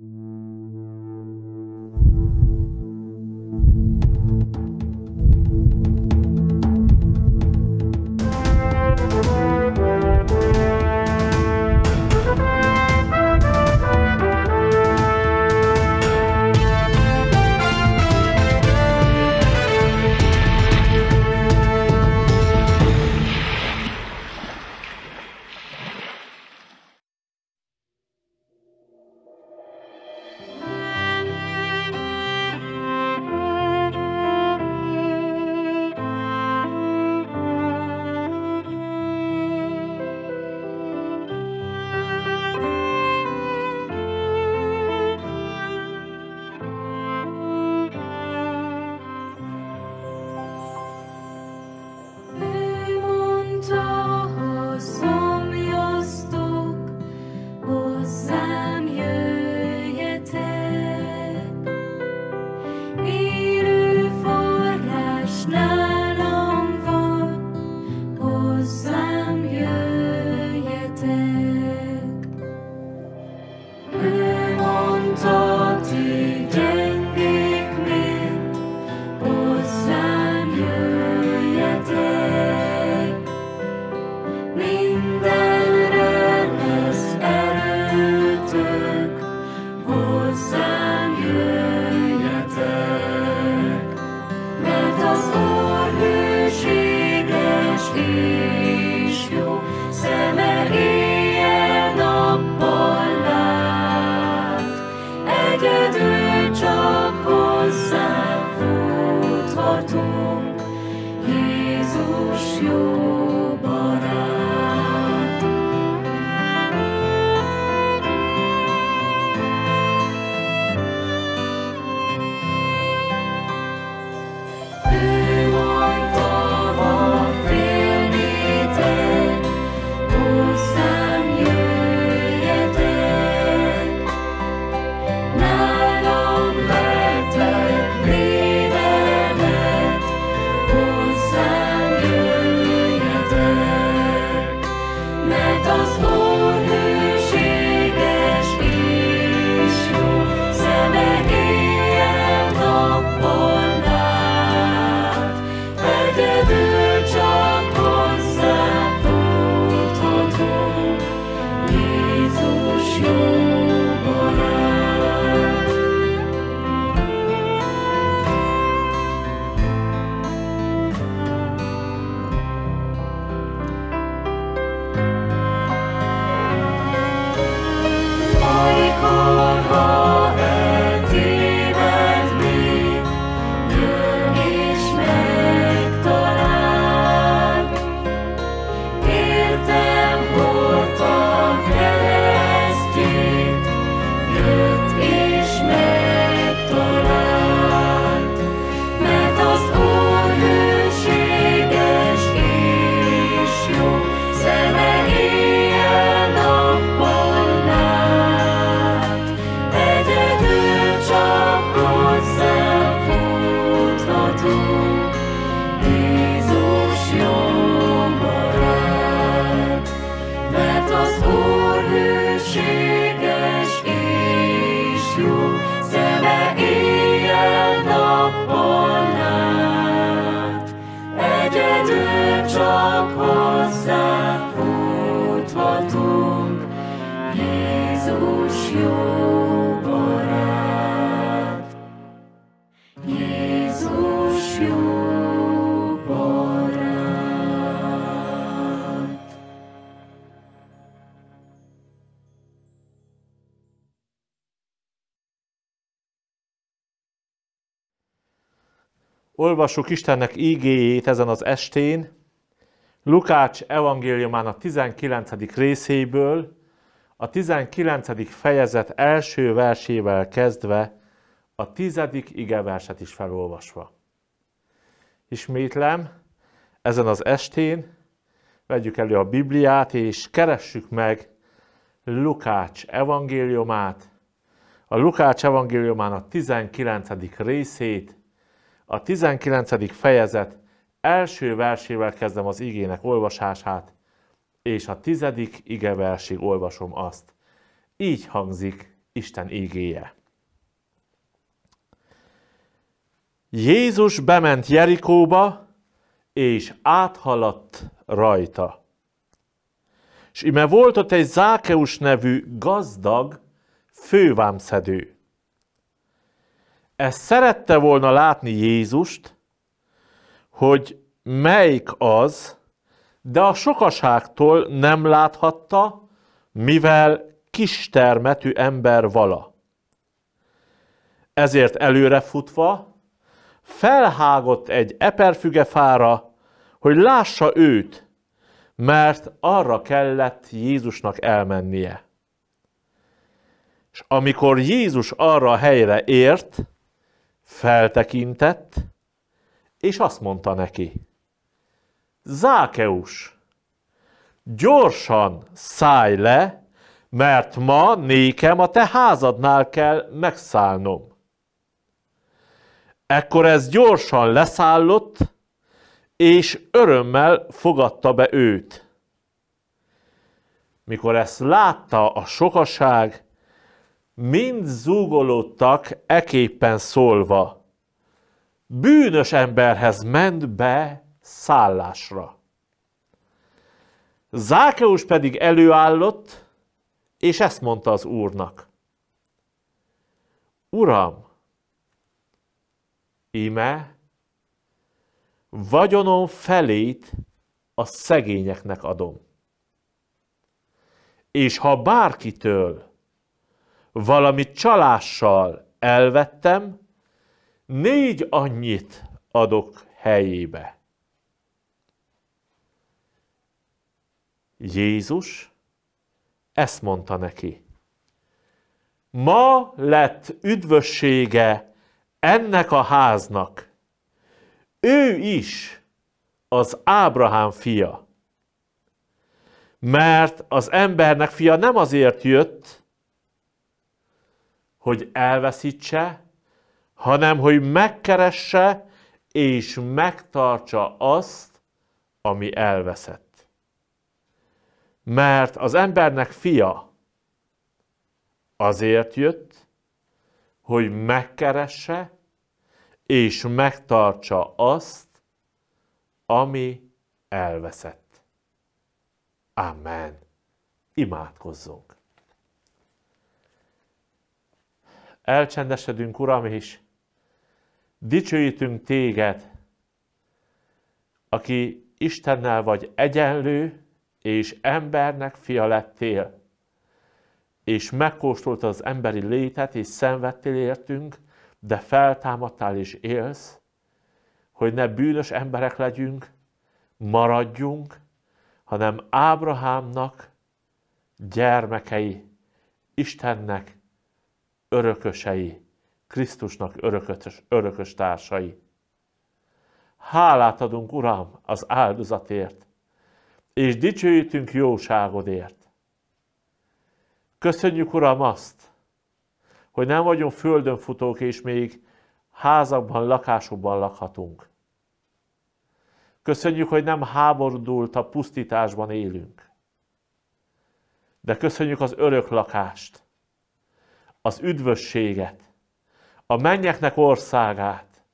Mm-hmm. olvassuk Istennek ígéjét ezen az estén, Lukács evangéliumának 19. részéből, a 19. fejezet első versével kezdve, a tizedik igeverset is felolvasva. Ismétlem, ezen az estén vegyük elő a Bibliát, és keressük meg Lukács evangéliumát, a Lukács evangéliumának 19. részét, a 19. fejezet első versével kezdem az igének olvasását, és a tizedik igeversig olvasom azt. Így hangzik Isten ígéje. Jézus bement Jerikóba, és áthaladt rajta. És ime volt ott egy Zákeus nevű gazdag fővámszedő, ezt szerette volna látni Jézust, hogy melyik az, de a sokaságtól nem láthatta, mivel kistermetű ember vala. Ezért előrefutva felhágott egy eperfügefára, hogy lássa őt, mert arra kellett Jézusnak elmennie. És amikor Jézus arra a helyre ért, Feltekintett, és azt mondta neki, Zákeus, gyorsan szállj le, mert ma nékem a te házadnál kell megszállnom. Ekkor ez gyorsan leszállott, és örömmel fogadta be őt. Mikor ezt látta a sokaság, mind zúgolódtak eképpen szólva. Bűnös emberhez ment be szállásra. Zákeus pedig előállott, és ezt mondta az úrnak. Uram, íme, vagyonom felét a szegényeknek adom. És ha bárkitől valami csalással elvettem, négy annyit adok helyébe. Jézus ezt mondta neki. Ma lett üdvössége ennek a háznak. Ő is az Ábrahám fia. Mert az embernek fia nem azért jött, hogy elveszítse, hanem hogy megkeresse és megtartsa azt, ami elveszett. Mert az embernek fia azért jött, hogy megkeresse és megtartsa azt, ami elveszett. Amen. Imádkozzunk. Elcsendesedünk, Uram, és dicsőítünk Téged, aki Istennel vagy egyenlő, és embernek fia lettél, és megkóstolt az emberi létet, és szenvedtél értünk, de feltámadtál és élsz, hogy ne bűnös emberek legyünk, maradjunk, hanem Ábrahámnak gyermekei, Istennek örökösei, Krisztusnak örökös, örökös társai. Hálát adunk, Uram, az áldozatért, és dicsőítünk jóságodért. Köszönjük, Uram, azt, hogy nem vagyunk földön futók, és még házakban, lakásokban lakhatunk. Köszönjük, hogy nem háborúdult a pusztításban élünk. De köszönjük az örök lakást, az üdvösséget, a mennyeknek országát.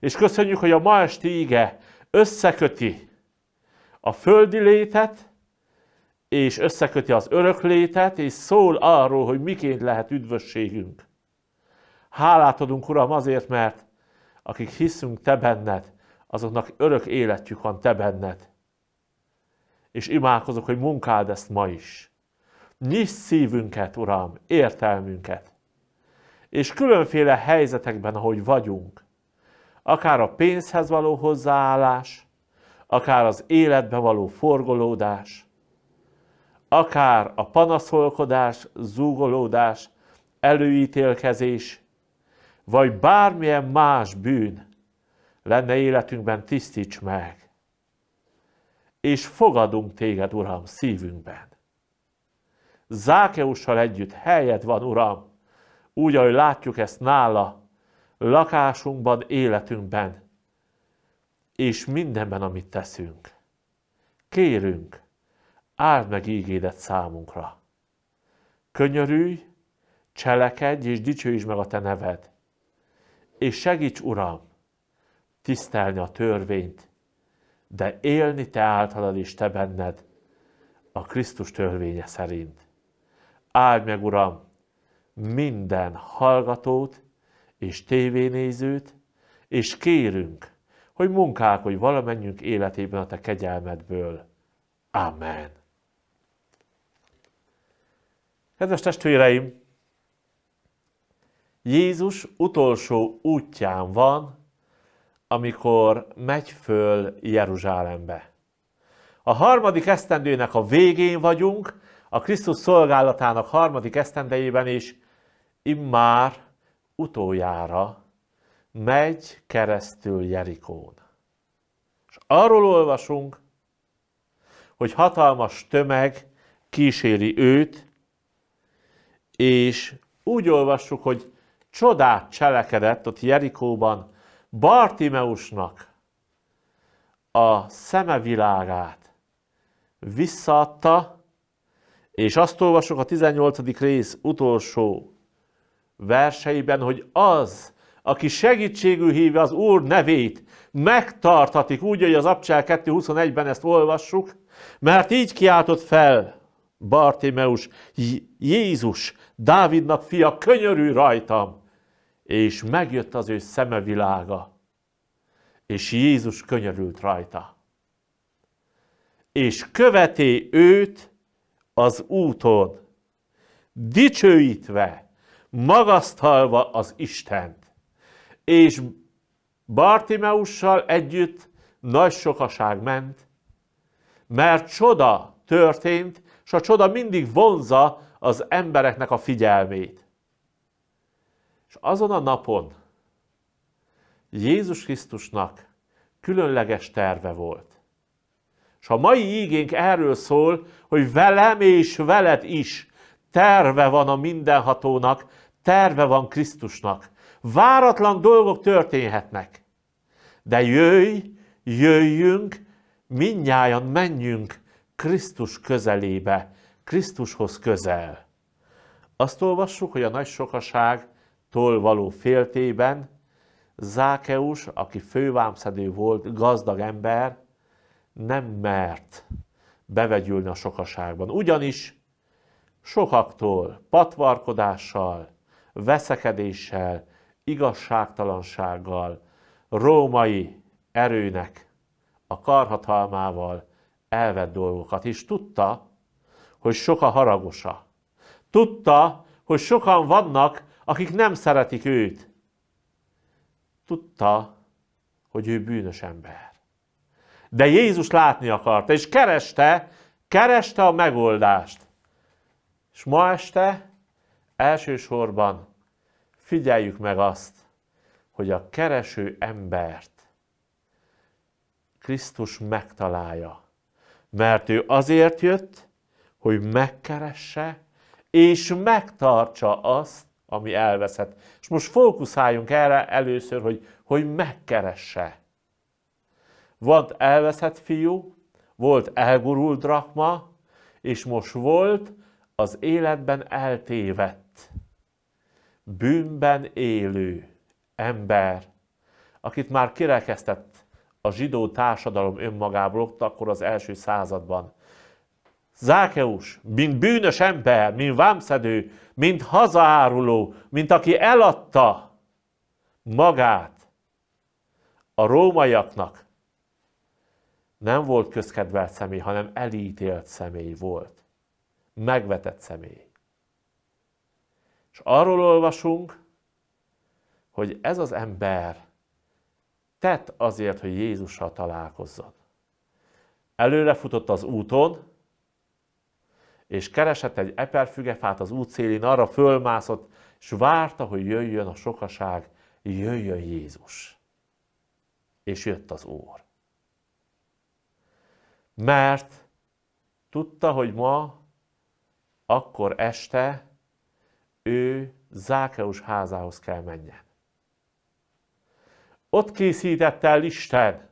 És köszönjük, hogy a ma esti ige összeköti a földi létet, és összeköti az örök létet, és szól arról, hogy miként lehet üdvösségünk. Hálát adunk, Uram, azért, mert akik hiszünk Te benned, azoknak örök életjük van Te benned. És imádkozok, hogy munkáld ezt ma is. Nyisd szívünket, Uram, értelmünket. És különféle helyzetekben, ahogy vagyunk, akár a pénzhez való hozzáállás, akár az életbe való forgolódás, akár a panaszolkodás, zúgolódás, előítélkezés, vagy bármilyen más bűn lenne életünkben, tisztíts meg. És fogadunk téged, Uram, szívünkben. Zákeussal együtt helyed van, Uram, úgy, ahogy látjuk ezt nála, lakásunkban, életünkben, és mindenben, amit teszünk. Kérünk, áld meg ígédet számunkra. Könyörülj, cselekedj és dicsőítsd meg a te neved. És segíts, Uram, tisztelni a törvényt, de élni te általad és te benned a Krisztus törvénye szerint. Áld meg, Uram, minden hallgatót és tévénézőt, és kérünk, hogy hogy valamennyünk életében a te kegyelmedből. Amen. Kedves testvéreim, Jézus utolsó útján van, amikor megy föl Jeruzsálembe. A harmadik esztendőnek a végén vagyunk, a Krisztus szolgálatának harmadik esztendejében is immár utoljára megy keresztül Jerikón. És arról olvasunk, hogy hatalmas tömeg kíséri őt, és úgy olvassuk, hogy csodát cselekedett ott Jerikóban Bartimeusnak a szeme világát visszaadta, és azt olvasok a 18. rész utolsó verseiben, hogy az, aki segítségül hívja az Úr nevét, megtartatik, úgy, hogy az Abcsel 2.21-ben ezt olvassuk, mert így kiáltott fel Bartimeus, Jézus, Dávidnak fia, könyörű rajtam, és megjött az ő szeme világa, és Jézus könyörült rajta. És követi őt, az úton, dicsőítve, magasztalva az Istent, és Bartimeussal együtt nagy sokaság ment, mert csoda történt, és a csoda mindig vonza az embereknek a figyelmét. És azon a napon Jézus Krisztusnak különleges terve volt. És a mai ígénk erről szól, hogy velem és veled is terve van a mindenhatónak, terve van Krisztusnak. Váratlan dolgok történhetnek. De jöjj, jöjjünk, minnyáján menjünk Krisztus közelébe, Krisztushoz közel. Azt olvassuk, hogy a nagy sokaságtól való féltében Zákeus, aki fővámszedő volt, gazdag ember, nem mert bevegyülni a sokaságban. Ugyanis sokaktól patvarkodással, veszekedéssel, igazságtalansággal, római erőnek a karhatalmával elvett dolgokat, és tudta, hogy sok a haragosa. Tudta, hogy sokan vannak, akik nem szeretik őt. Tudta, hogy ő bűnös ember. De Jézus látni akarta, és kereste, kereste a megoldást. És ma este elsősorban figyeljük meg azt, hogy a kereső embert Krisztus megtalálja. Mert ő azért jött, hogy megkeresse és megtartsa azt, ami elveszett. És most fókuszáljunk erre először, hogy, hogy megkeresse. Volt elveszett fiú, volt elgurult drachma, és most volt az életben eltévedt, bűnben élő ember, akit már kirekesztett a zsidó társadalom önmagából ott akkor az első században. Zákeus, mint bűnös ember, mint vámszedő, mint hazáruló, mint aki eladta magát a rómaiaknak, nem volt közkedvelt személy, hanem elítélt személy volt. Megvetett személy. És arról olvasunk, hogy ez az ember tett azért, hogy Jézussal találkozzon. Előrefutott az úton, és keresett egy eperfügefát az út szélén, arra fölmászott, és várta, hogy jöjjön a sokaság, jöjjön Jézus. És jött az Úr mert tudta, hogy ma, akkor este ő Zákeus házához kell menjen. Ott készített el Isten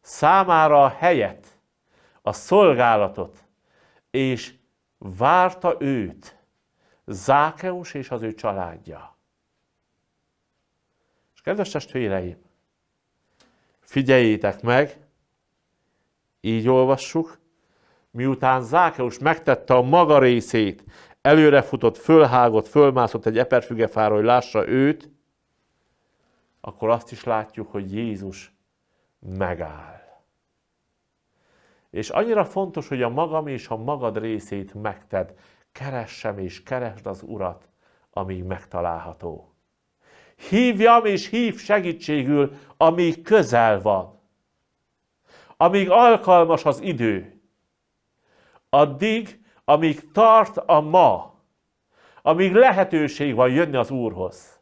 számára a helyet, a szolgálatot, és várta őt, Zákeus és az ő családja. És kedves testvéreim, figyeljétek meg, így olvassuk. Miután Zákeus megtette a maga részét, előrefutott, fölhágott, fölmászott egy eperfügefára, hogy lássa őt, akkor azt is látjuk, hogy Jézus megáll. És annyira fontos, hogy a magam és a magad részét megted. Keressem és keresd az Urat, amíg megtalálható. Hívjam és hív segítségül, amíg közel van amíg alkalmas az idő, addig, amíg tart a ma, amíg lehetőség van jönni az Úrhoz.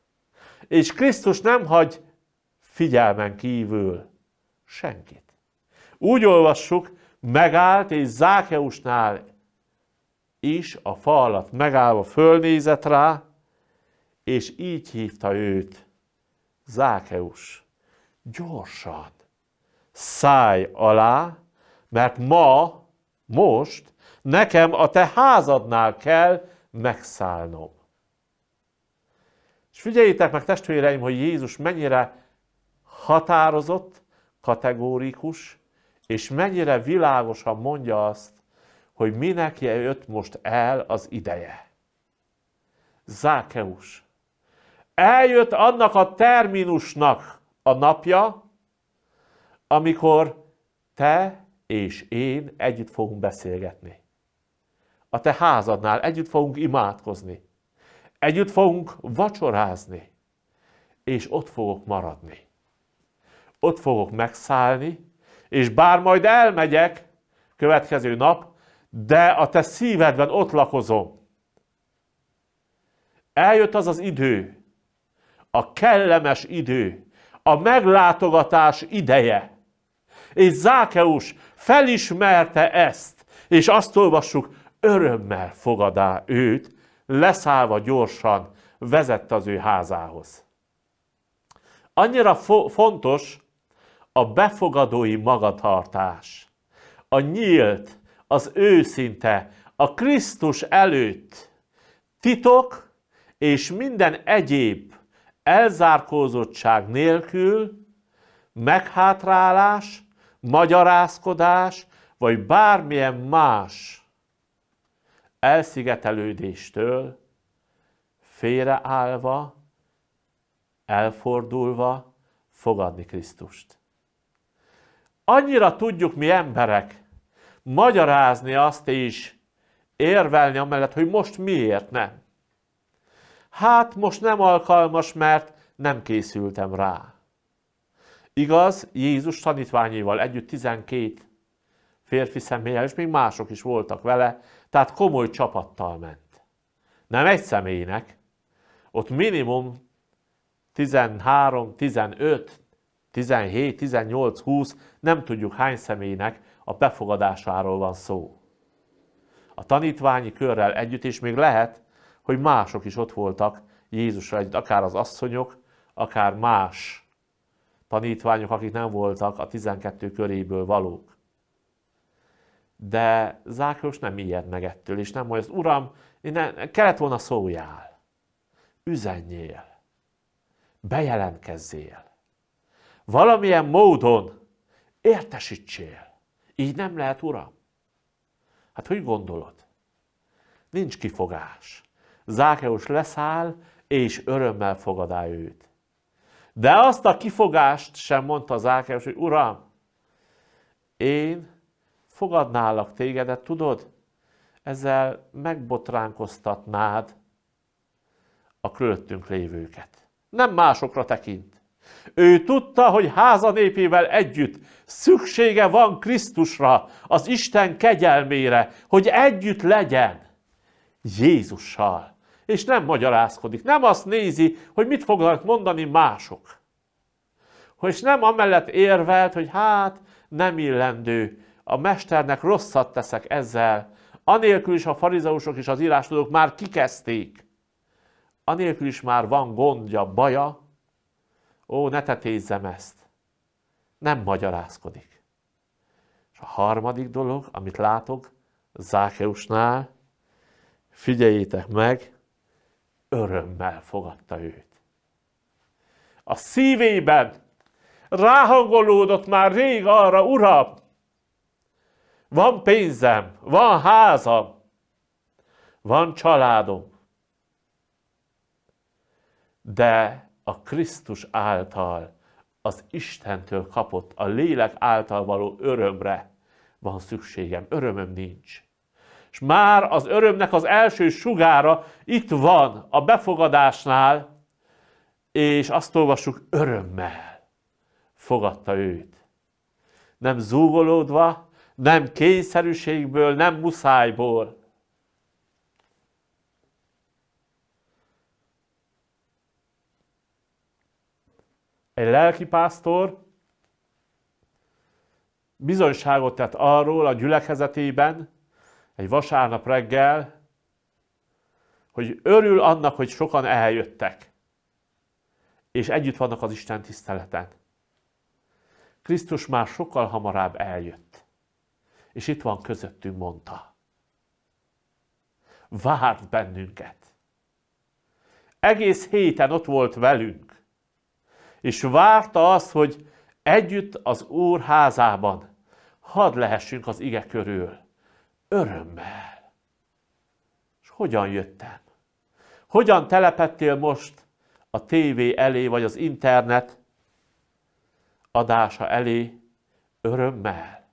És Krisztus nem hagy figyelmen kívül senkit. Úgy olvassuk, megállt és Zákeusnál is a fa alatt megállva fölnézett rá, és így hívta őt Zákeus. Gyorsan! száj alá, mert ma, most nekem a te házadnál kell megszállnom. És figyeljétek meg, testvéreim, hogy Jézus mennyire határozott, kategórikus, és mennyire világosan mondja azt, hogy minek jött most el az ideje. Zákeus. Eljött annak a terminusnak a napja, amikor te és én együtt fogunk beszélgetni. A te házadnál együtt fogunk imádkozni. Együtt fogunk vacsorázni. És ott fogok maradni. Ott fogok megszállni, és bár majd elmegyek következő nap, de a te szívedben ott lakozom. Eljött az az idő, a kellemes idő, a meglátogatás ideje és Zákeus felismerte ezt, és azt olvassuk, örömmel fogadá őt, leszállva gyorsan vezette az ő házához. Annyira fo- fontos a befogadói magatartás, a nyílt, az őszinte, a Krisztus előtt titok és minden egyéb elzárkózottság nélkül, meghátrálás magyarázkodás, vagy bármilyen más elszigetelődéstől félreállva, elfordulva fogadni Krisztust. Annyira tudjuk mi emberek magyarázni azt is, érvelni amellett, hogy most miért nem. Hát most nem alkalmas, mert nem készültem rá. Igaz, Jézus tanítványaival együtt 12 férfi személlyel, és még mások is voltak vele, tehát komoly csapattal ment. Nem egy személynek, ott minimum 13, 15, 17, 18, 20, nem tudjuk hány személynek a befogadásáról van szó. A tanítványi körrel együtt is még lehet, hogy mások is ott voltak Jézusra együtt, akár az asszonyok, akár más tanítványok, akik nem voltak a 12 köréből valók. De Zákiós nem ijed meg ettől, és nem hogy uram, Uram, ne, kellett volna szóljál, üzenjél, bejelentkezzél, valamilyen módon értesítsél. Így nem lehet, Uram. Hát hogy gondolod? Nincs kifogás. Zákeus leszáll, és örömmel fogadá őt. De azt a kifogást sem mondta Zákeus, hogy Uram, én fogadnálak tégedet, tudod? Ezzel megbotránkoztatnád a körülöttünk lévőket. Nem másokra tekint. Ő tudta, hogy háza népével együtt szüksége van Krisztusra, az Isten kegyelmére, hogy együtt legyen Jézussal és nem magyarázkodik. Nem azt nézi, hogy mit fognak mondani mások. És nem amellett érvelt, hogy hát nem illendő, a mesternek rosszat teszek ezzel. Anélkül is a farizeusok és az írástudók már kikezdték. Anélkül is már van gondja, baja. Ó, ne tetézzem ezt. Nem magyarázkodik. És a harmadik dolog, amit látok Zákeusnál, figyeljétek meg, örömmel fogadta őt. A szívében ráhangolódott már rég arra, uram, van pénzem, van házam, van családom, de a Krisztus által, az Istentől kapott, a lélek által való örömre van szükségem. Örömöm nincs és már az örömnek az első sugára itt van a befogadásnál, és azt olvassuk örömmel. Fogadta őt. Nem zúgolódva, nem kényszerűségből, nem muszájból. Egy lelkipásztor bizonyságot tett arról a gyülekezetében, egy vasárnap reggel, hogy örül annak, hogy sokan eljöttek, és együtt vannak az Isten tiszteleten. Krisztus már sokkal hamarabb eljött, és itt van közöttünk, mondta. Várt bennünket. Egész héten ott volt velünk, és várta azt, hogy együtt az Úr házában hadd lehessünk az ige körül Örömmel. És hogyan jöttem? Hogyan telepettél most a tévé elé, vagy az internet adása elé örömmel?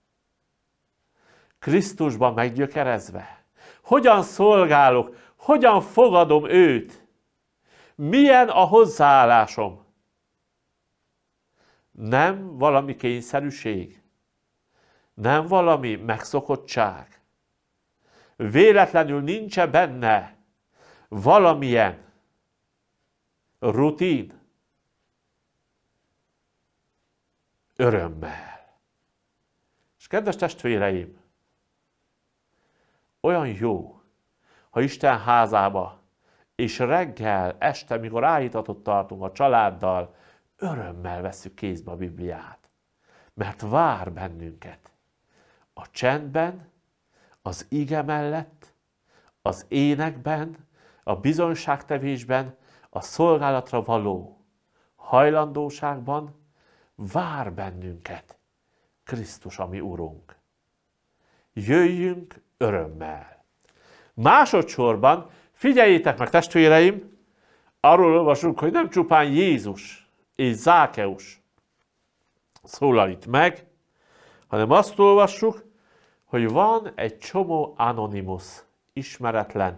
Krisztusban meggyökerezve? Hogyan szolgálok? Hogyan fogadom őt? Milyen a hozzáállásom? Nem valami kényszerűség? Nem valami megszokottság? véletlenül nincs -e benne valamilyen rutin örömmel. És kedves testvéreim, olyan jó, ha Isten házába, és reggel, este, mikor állítatot tartunk a családdal, örömmel veszük kézbe a Bibliát, mert vár bennünket a csendben az ige mellett, az énekben, a bizonságtevésben, a szolgálatra való hajlandóságban vár bennünket Krisztus, ami Urunk. Jöjjünk örömmel. Másodszorban figyeljétek meg, testvéreim, arról olvasunk, hogy nem csupán Jézus és Zákeus szólalít meg, hanem azt olvassuk, hogy van egy csomó anonimus, ismeretlen,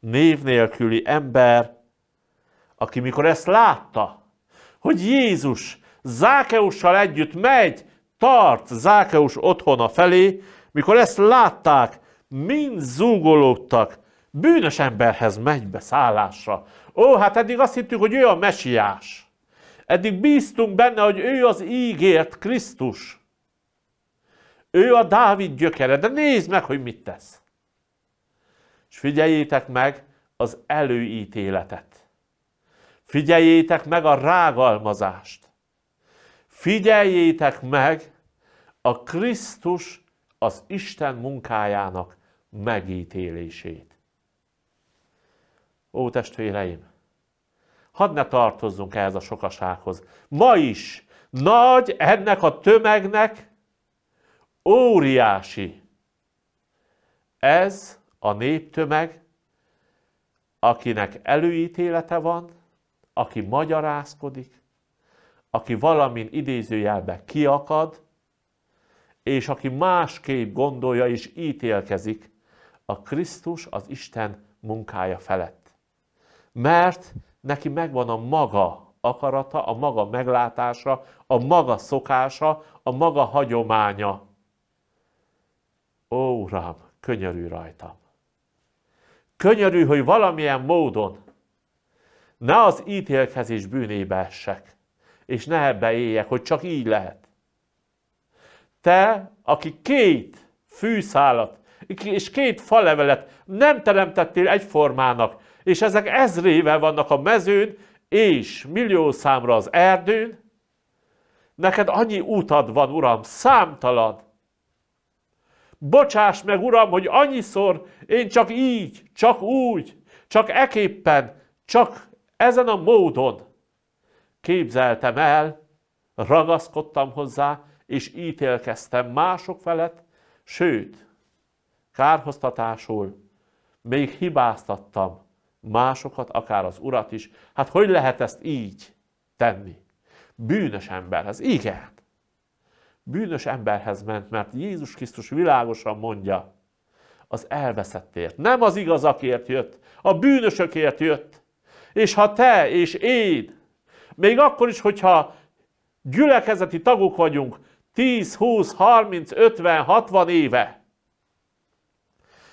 név nélküli ember, aki mikor ezt látta, hogy Jézus Zákeussal együtt megy, tart Zákeus otthona felé, mikor ezt látták, mind zúgolódtak, bűnös emberhez megy be szállásra. Ó, hát eddig azt hittük, hogy ő a mesiás. Eddig bíztunk benne, hogy ő az ígért Krisztus. Ő a Dávid gyökere, de nézd meg, hogy mit tesz. És figyeljétek meg az előítéletet. Figyeljétek meg a rágalmazást. Figyeljétek meg a Krisztus az Isten munkájának megítélését. Ó, testvéreim! Hadd ne tartozzunk ehhez a sokasághoz. Ma is nagy ennek a tömegnek óriási. Ez a néptömeg, akinek előítélete van, aki magyarázkodik, aki valamin idézőjelbe kiakad, és aki másképp gondolja és ítélkezik a Krisztus az Isten munkája felett. Mert neki megvan a maga akarata, a maga meglátása, a maga szokása, a maga hagyománya. Ó, Uram, könyörű rajtam. Könyörű, hogy valamilyen módon ne az ítélkezés bűnébe essek, és ne ebbe éljek, hogy csak így lehet. Te, aki két fűszálat és két falevelet nem teremtettél egyformának, és ezek ezrével vannak a mezőn, és millió számra az erdőn, neked annyi utad van, Uram, számtalan, bocsáss meg, Uram, hogy annyiszor én csak így, csak úgy, csak eképpen, csak ezen a módon képzeltem el, ragaszkodtam hozzá, és ítélkeztem mások felett, sőt, kárhoztatásul még hibáztattam másokat, akár az urat is. Hát hogy lehet ezt így tenni? Bűnös ember, ez igen bűnös emberhez ment, mert Jézus Krisztus világosan mondja, az elveszettért, nem az igazakért jött, a bűnösökért jött. És ha te és én, még akkor is, hogyha gyülekezeti tagok vagyunk 10, 20, 30, 50, 60 éve,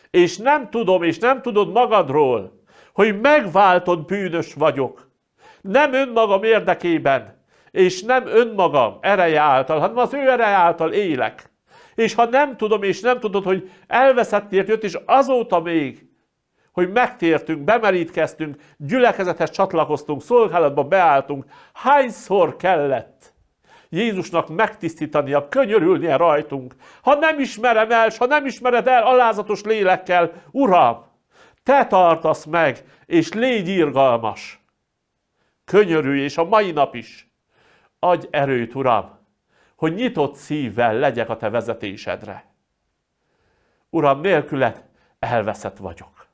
és nem tudom, és nem tudod magadról, hogy megváltott bűnös vagyok, nem önmagam érdekében, és nem önmagam ereje által, hanem az ő ereje által élek. És ha nem tudom, és nem tudod, hogy elveszettért jött, és azóta még, hogy megtértünk, bemerítkeztünk, gyülekezethez csatlakoztunk, szolgálatba beálltunk, hányszor kellett Jézusnak megtisztítania, könyörülnie rajtunk. Ha nem ismerem el, ha nem ismered el alázatos lélekkel, Uram, te tartasz meg, és légy irgalmas. Könyörülj, és a mai nap is Adj erőt, Uram, hogy nyitott szívvel legyek a Te vezetésedre. Uram, nélküled elveszett vagyok.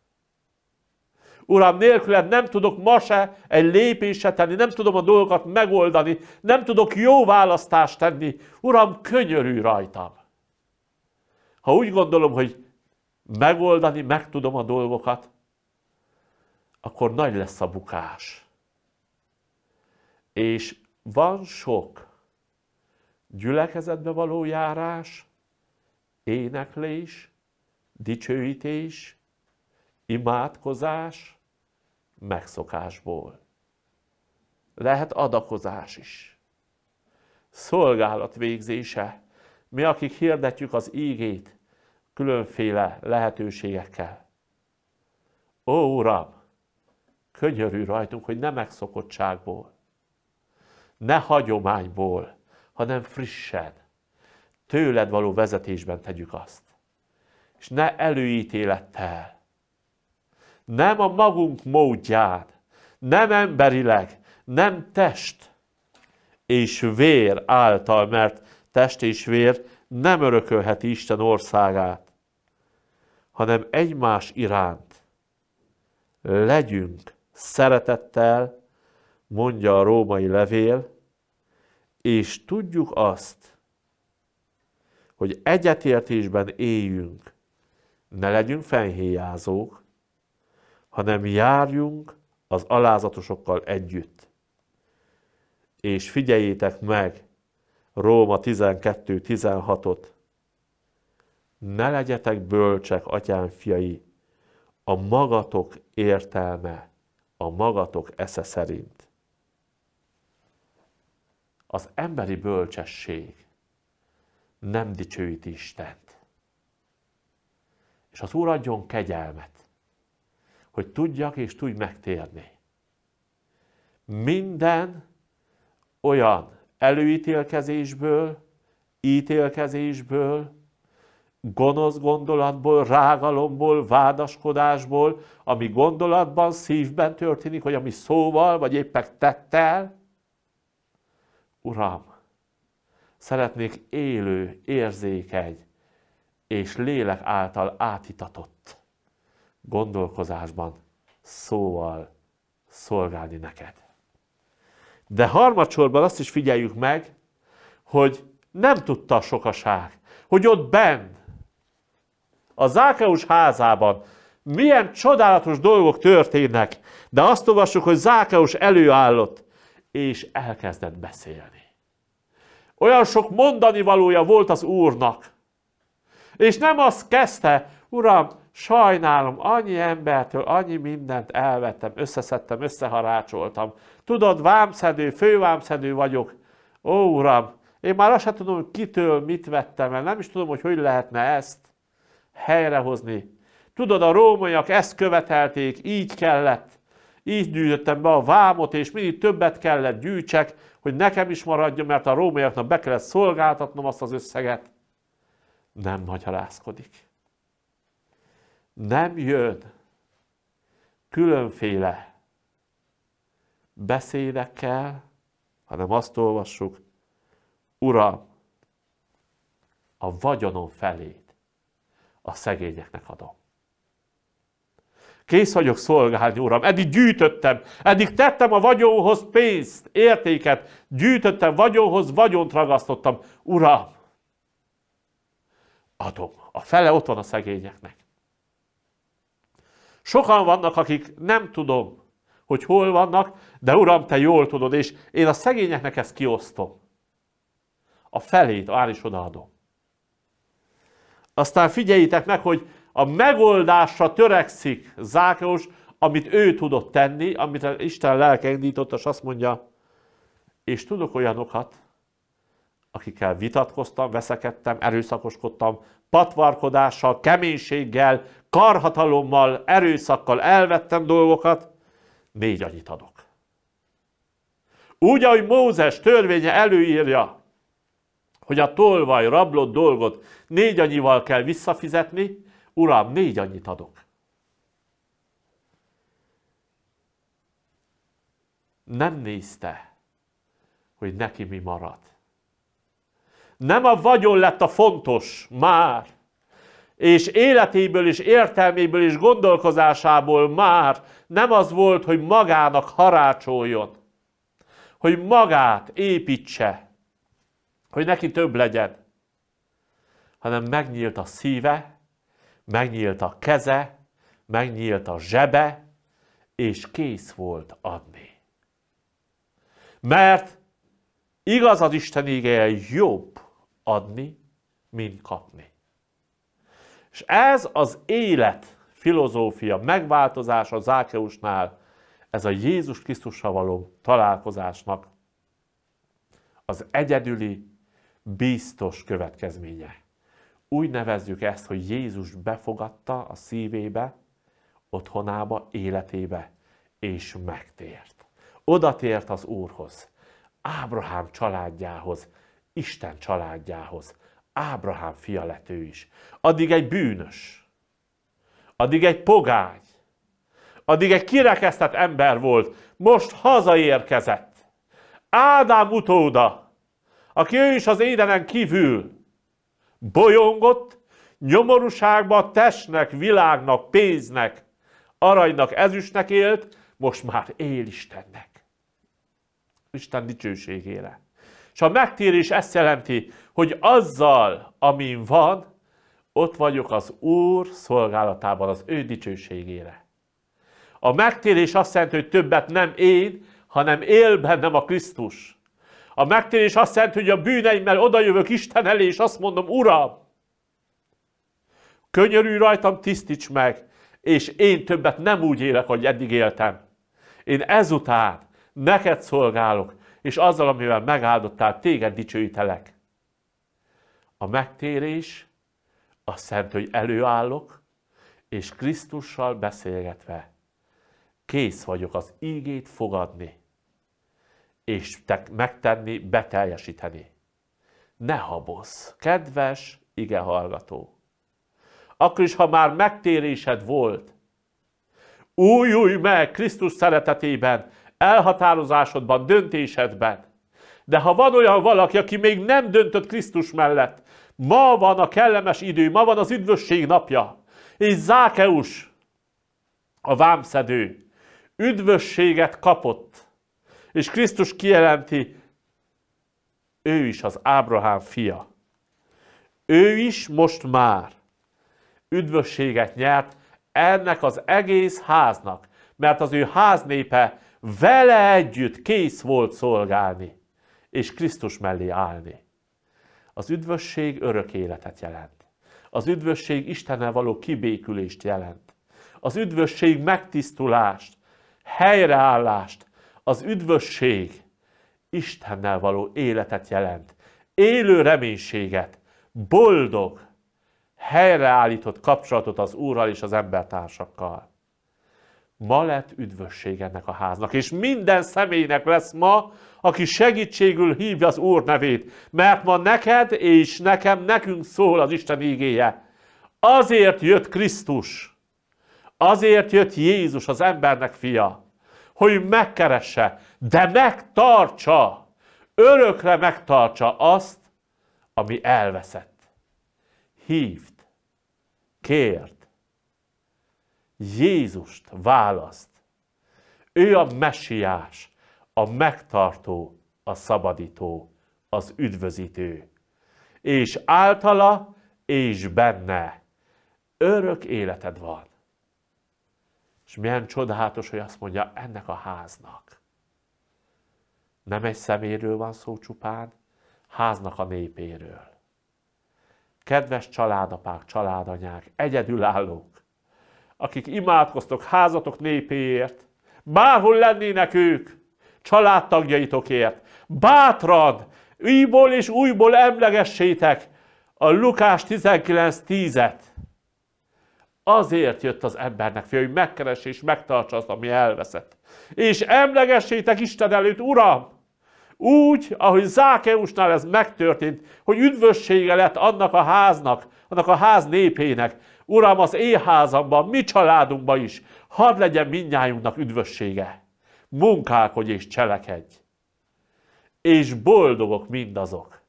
Uram, nélküled nem tudok ma se egy lépéset tenni, nem tudom a dolgokat megoldani, nem tudok jó választást tenni. Uram, könyörű rajtam. Ha úgy gondolom, hogy megoldani, meg tudom a dolgokat, akkor nagy lesz a bukás. És van sok gyülekezetbe való járás, éneklés, dicsőítés, imádkozás megszokásból. Lehet adakozás is. Szolgálat végzése. Mi, akik hirdetjük az ígét különféle lehetőségekkel. Ó, Uram, könyörű rajtunk, hogy nem megszokottságból, ne hagyományból, hanem frissen, tőled való vezetésben tegyük azt. És ne előítélettel. Nem a magunk módján, nem emberileg, nem test és vér által, mert test és vér nem örökölheti Isten országát, hanem egymás iránt legyünk szeretettel mondja a római levél, és tudjuk azt, hogy egyetértésben éljünk, ne legyünk fenhéjázók, hanem járjunk az alázatosokkal együtt. És figyeljétek meg Róma 12.16-ot. Ne legyetek bölcsek, atyám fiai, a magatok értelme, a magatok esze szerint az emberi bölcsesség nem dicsőíti Istent. És az Úr adjon kegyelmet, hogy tudjak és tudj megtérni. Minden olyan előítélkezésből, ítélkezésből, gonosz gondolatból, rágalomból, vádaskodásból, ami gondolatban, szívben történik, vagy ami szóval, vagy éppen tettel, Uram, szeretnék élő, érzékeny és lélek által átitatott gondolkozásban, szóval szolgálni neked. De harmadsorban azt is figyeljük meg, hogy nem tudta a sokaság, hogy ott benn, a Zákeus házában milyen csodálatos dolgok történnek, de azt olvassuk, hogy Zákeus előállott, és elkezdett beszélni. Olyan sok mondani valója volt az Úrnak, és nem azt kezdte, Uram, sajnálom, annyi embertől annyi mindent elvettem, összeszedtem, összeharácsoltam. Tudod, vámszedő, fővámszedő vagyok. Ó, Uram, én már azt sem tudom, hogy kitől mit vettem el, nem is tudom, hogy hogy lehetne ezt helyrehozni. Tudod, a rómaiak ezt követelték, így kellett így gyűjtöttem be a vámot, és mindig többet kellett gyűjtsek, hogy nekem is maradjon, mert a rómaiaknak be kellett szolgáltatnom azt az összeget. Nem magyarázkodik. Nem jön különféle beszédekkel, hanem azt olvassuk, Uram, a vagyonom felét a szegényeknek adom. Kész vagyok szolgálni, Uram. Eddig gyűjtöttem, eddig tettem a vagyonhoz pénzt, értéket, gyűjtöttem vagyonhoz, vagyont ragasztottam. Uram, adom. A fele ott van a szegényeknek. Sokan vannak, akik nem tudom, hogy hol vannak, de Uram, Te jól tudod, és én a szegényeknek ezt kiosztom. A felét már is odaadom. Aztán figyeljétek meg, hogy a megoldásra törekszik Zákeus, amit ő tudott tenni, amit Isten lelke indította, és azt mondja, és tudok olyanokat, akikkel vitatkoztam, veszekedtem, erőszakoskodtam, patvarkodással, keménységgel, karhatalommal, erőszakkal elvettem dolgokat, négy annyit adok. Úgy, ahogy Mózes törvénye előírja, hogy a tolvaj rablott dolgot négy annyival kell visszafizetni, négy annyit adok? Nem nézte, hogy neki mi marad. Nem a vagyon lett a fontos már, és életéből és értelméből és gondolkozásából már nem az volt, hogy magának harácsoljon, hogy magát építse, hogy neki több legyen, hanem megnyílt a szíve, megnyílt a keze, megnyílt a zsebe, és kész volt adni. Mert igaz az Isten igéje jobb adni, mint kapni. És ez az élet filozófia megváltozása Zákeusnál, ez a Jézus Krisztussal való találkozásnak az egyedüli, biztos következménye. Úgy nevezzük ezt, hogy Jézus befogadta a szívébe, otthonába, életébe, és megtért. Oda tért az Úrhoz, Ábrahám családjához, Isten családjához. Ábrahám fia lett ő is. Addig egy bűnös, addig egy pogány, addig egy kirekesztett ember volt, most hazaérkezett. Ádám utóda, aki ő is az édenen kívül, bolyongott, nyomorúságba testnek, világnak, pénznek, aranynak, ezüstnek élt, most már él Istennek. Isten dicsőségére. És a megtérés ezt jelenti, hogy azzal, amin van, ott vagyok az Úr szolgálatában, az ő dicsőségére. A megtérés azt jelenti, hogy többet nem én, hanem él bennem a Krisztus. A megtérés azt jelenti, hogy a bűneimmel odajövök Isten elé, és azt mondom, Uram, könyörülj rajtam, tisztíts meg, és én többet nem úgy élek, hogy eddig éltem. Én ezután neked szolgálok, és azzal, amivel megáldottál, téged dicsőítelek. A megtérés azt jelenti, hogy előállok, és Krisztussal beszélgetve kész vagyok az ígét fogadni és te megtenni, beteljesíteni. Ne habozz, kedves ige hallgató. Akkor is, ha már megtérésed volt, újulj meg Krisztus szeretetében, elhatározásodban, döntésedben. De ha van olyan valaki, aki még nem döntött Krisztus mellett, ma van a kellemes idő, ma van az üdvösség napja, és Zákeus, a vámszedő, üdvösséget kapott és Krisztus kijelenti, ő is az Ábrahám fia. Ő is most már üdvösséget nyert ennek az egész háznak, mert az ő háznépe vele együtt kész volt szolgálni, és Krisztus mellé állni. Az üdvösség örök életet jelent. Az üdvösség Istennel való kibékülést jelent. Az üdvösség megtisztulást, helyreállást, az üdvösség Istennel való életet jelent, élő reménységet, boldog, helyreállított kapcsolatot az Úrral és az embertársakkal. Ma lett üdvösség ennek a háznak, és minden személynek lesz ma, aki segítségül hívja az Úr nevét, mert ma neked és nekem, nekünk szól az Isten ígéje. Azért jött Krisztus, azért jött Jézus, az embernek fia, hogy megkeresse, de megtartsa, örökre megtartsa azt, ami elveszett. Hívd, kérd, Jézust választ. Ő a messiás, a megtartó, a szabadító, az üdvözítő. És általa és benne örök életed van. És milyen csodálatos, hogy azt mondja, ennek a háznak. Nem egy szeméről van szó csupán, háznak a népéről. Kedves családapák, családanyák, egyedülállók, akik imádkoztok házatok népéért, bárhol lennének ők, családtagjaitokért, bátran, újból és újból emlegessétek a Lukás 19.10-et. Azért jött az embernek fia, hogy megkeresse és megtartsa azt, ami elveszett. És emlegessétek Isten előtt, Uram! Úgy, ahogy Zákeusnál ez megtörtént, hogy üdvössége lett annak a háznak, annak a ház népének. Uram, az én házamban, mi családunkban is, hadd legyen mindnyájunknak üdvössége. Munkálkodj és cselekedj. És boldogok mindazok,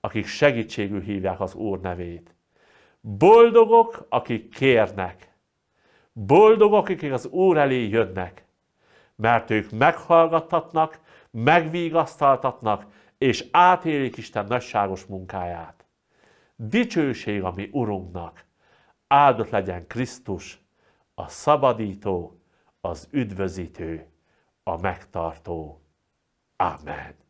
akik segítségül hívják az Úr nevét Boldogok, akik kérnek. Boldogok, akik az Úr elé jönnek, mert ők meghallgathatnak, megvigasztaltatnak, és átélik Isten nagyságos munkáját. Dicsőség a mi Urunknak! Áldott legyen Krisztus, a szabadító, az üdvözítő, a megtartó. Amen.